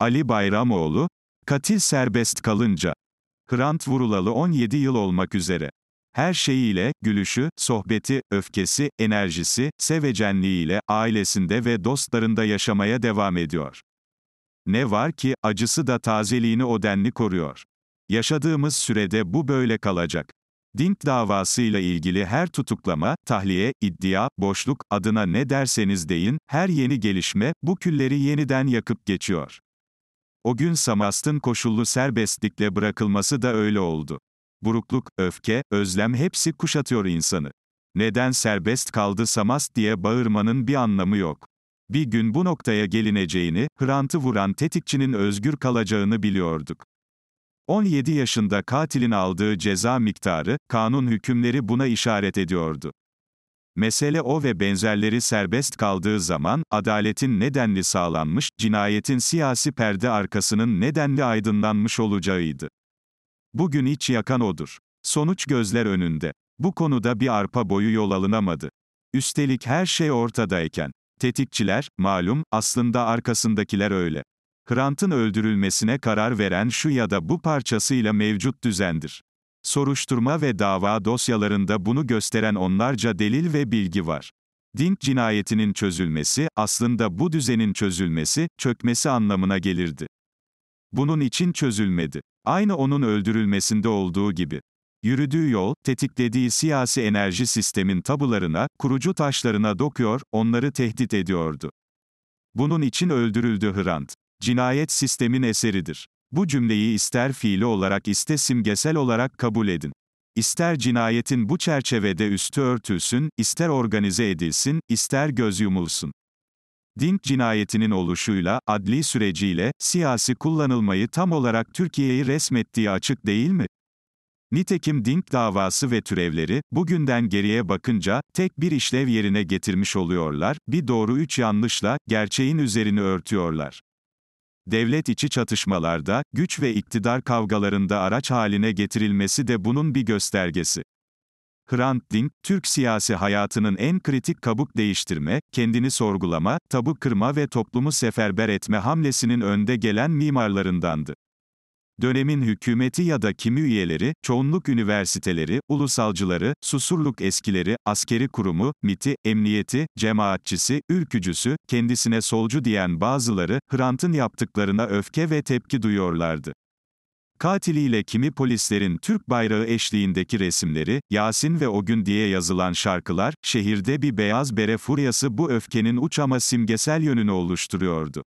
Ali Bayramoğlu, katil serbest kalınca, Hrant vurulalı 17 yıl olmak üzere. Her şeyiyle, gülüşü, sohbeti, öfkesi, enerjisi, sevecenliğiyle, ailesinde ve dostlarında yaşamaya devam ediyor. Ne var ki, acısı da tazeliğini o denli koruyor. Yaşadığımız sürede bu böyle kalacak. Dink davasıyla ilgili her tutuklama, tahliye, iddia, boşluk, adına ne derseniz deyin, her yeni gelişme, bu külleri yeniden yakıp geçiyor. O gün Samast'ın koşullu serbestlikle bırakılması da öyle oldu. Burukluk, öfke, özlem hepsi kuşatıyor insanı. Neden serbest kaldı Samast diye bağırmanın bir anlamı yok. Bir gün bu noktaya gelineceğini, Hrant'ı vuran tetikçinin özgür kalacağını biliyorduk. 17 yaşında katilin aldığı ceza miktarı, kanun hükümleri buna işaret ediyordu. Mesele o ve benzerleri serbest kaldığı zaman, adaletin nedenli sağlanmış, cinayetin siyasi perde arkasının nedenli aydınlanmış olacağıydı. Bugün iç yakan odur. Sonuç gözler önünde. Bu konuda bir arpa boyu yol alınamadı. Üstelik her şey ortadayken. Tetikçiler, malum, aslında arkasındakiler öyle. Hrant'ın öldürülmesine karar veren şu ya da bu parçasıyla mevcut düzendir. Soruşturma ve dava dosyalarında bunu gösteren onlarca delil ve bilgi var. Dink cinayetinin çözülmesi, aslında bu düzenin çözülmesi, çökmesi anlamına gelirdi. Bunun için çözülmedi. Aynı onun öldürülmesinde olduğu gibi. Yürüdüğü yol, tetiklediği siyasi enerji sistemin tabularına, kurucu taşlarına dokuyor, onları tehdit ediyordu. Bunun için öldürüldü Hrant. Cinayet sistemin eseridir. Bu cümleyi ister fiili olarak iste simgesel olarak kabul edin. İster cinayetin bu çerçevede üstü örtülsün, ister organize edilsin, ister göz yumulsun. Dink cinayetinin oluşuyla, adli süreciyle, siyasi kullanılmayı tam olarak Türkiye'yi resmettiği açık değil mi? Nitekim Dink davası ve türevleri, bugünden geriye bakınca, tek bir işlev yerine getirmiş oluyorlar, bir doğru üç yanlışla, gerçeğin üzerini örtüyorlar devlet içi çatışmalarda, güç ve iktidar kavgalarında araç haline getirilmesi de bunun bir göstergesi. Hrant Dink, Türk siyasi hayatının en kritik kabuk değiştirme, kendini sorgulama, tabu kırma ve toplumu seferber etme hamlesinin önde gelen mimarlarındandı. Dönemin hükümeti ya da kimi üyeleri, çoğunluk üniversiteleri, ulusalcıları, susurluk eskileri, askeri kurumu, MIT'i, emniyeti, cemaatçisi, ülkücüsü, kendisine solcu diyen bazıları, Hrant'ın yaptıklarına öfke ve tepki duyuyorlardı. Katiliyle kimi polislerin Türk bayrağı eşliğindeki resimleri, Yasin ve o gün diye yazılan şarkılar, şehirde bir beyaz bere furyası bu öfkenin uçama simgesel yönünü oluşturuyordu.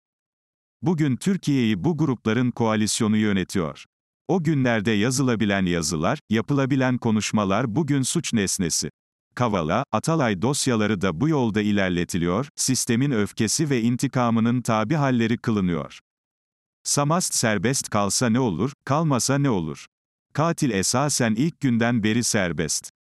Bugün Türkiye'yi bu grupların koalisyonu yönetiyor. O günlerde yazılabilen yazılar, yapılabilen konuşmalar bugün suç nesnesi. Kavala, Atalay dosyaları da bu yolda ilerletiliyor, sistemin öfkesi ve intikamının tabi halleri kılınıyor. Samast serbest kalsa ne olur, kalmasa ne olur? Katil esasen ilk günden beri serbest.